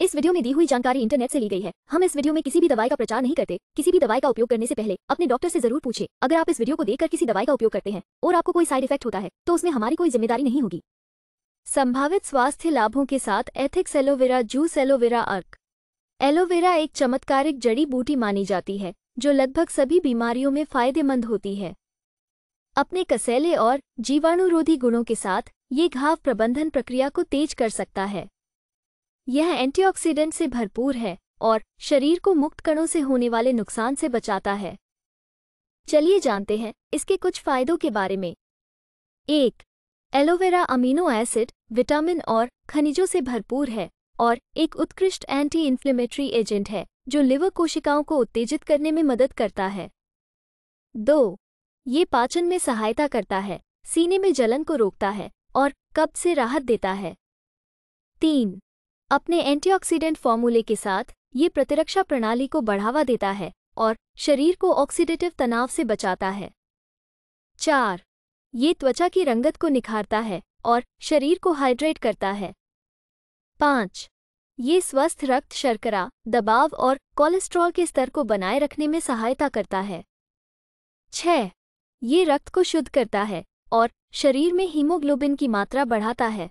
इस वीडियो में दी हुई जानकारी इंटरनेट से ली गई है हम इस वीडियो में किसी भी दवाई का प्रचार नहीं करते किसी भी दवाई का उपयोग करने से पहले अपने डॉक्टर से जरूर पूछे अगर आप इस वीडियो को देखकर किसी दवाई का उपयोग करते हैं और आपको कोई साइड इफेक्ट होता है तो उसमें हमारी कोई जिम्मेदारी नहीं होगी संभावित स्वास्थ्य लाभों के साथ एथिक्स एलोवेरा जूस एलोवेरा अर्क एलोवेरा एक चमत्कारिक जड़ी बूटी मानी जाती है जो लगभग सभी बीमारियों में फायदेमंद होती है अपने कसैले और जीवाणुरोधी गुणों के साथ ये घाव प्रबंधन प्रक्रिया को तेज कर सकता है यह एंटीऑक्सीडेंट से भरपूर है और शरीर को मुक्त कणों से होने वाले नुकसान से बचाता है चलिए जानते हैं इसके कुछ फायदों के बारे में एक एलोवेरा अमीनो एसिड विटामिन और खनिजों से भरपूर है और एक उत्कृष्ट एंटी इन्फ्लेमेटरी एजेंट है जो लिवर कोशिकाओं को उत्तेजित करने में मदद करता है दो ये पाचन में सहायता करता है सीने में जलन को रोकता है और कब से राहत देता है तीन अपने एंटीऑक्सीडेंट फॉर्मूले के साथ ये प्रतिरक्षा प्रणाली को बढ़ावा देता है और शरीर को ऑक्सीडेटिव तनाव से बचाता है चार ये त्वचा की रंगत को निखारता है और शरीर को हाइड्रेट करता है पाँच ये स्वस्थ रक्त शर्करा दबाव और कोलेस्ट्रॉल के स्तर को बनाए रखने में सहायता करता है छ ये रक्त को शुद्ध करता है और शरीर में हीमोग्लोबिन की मात्रा बढ़ाता है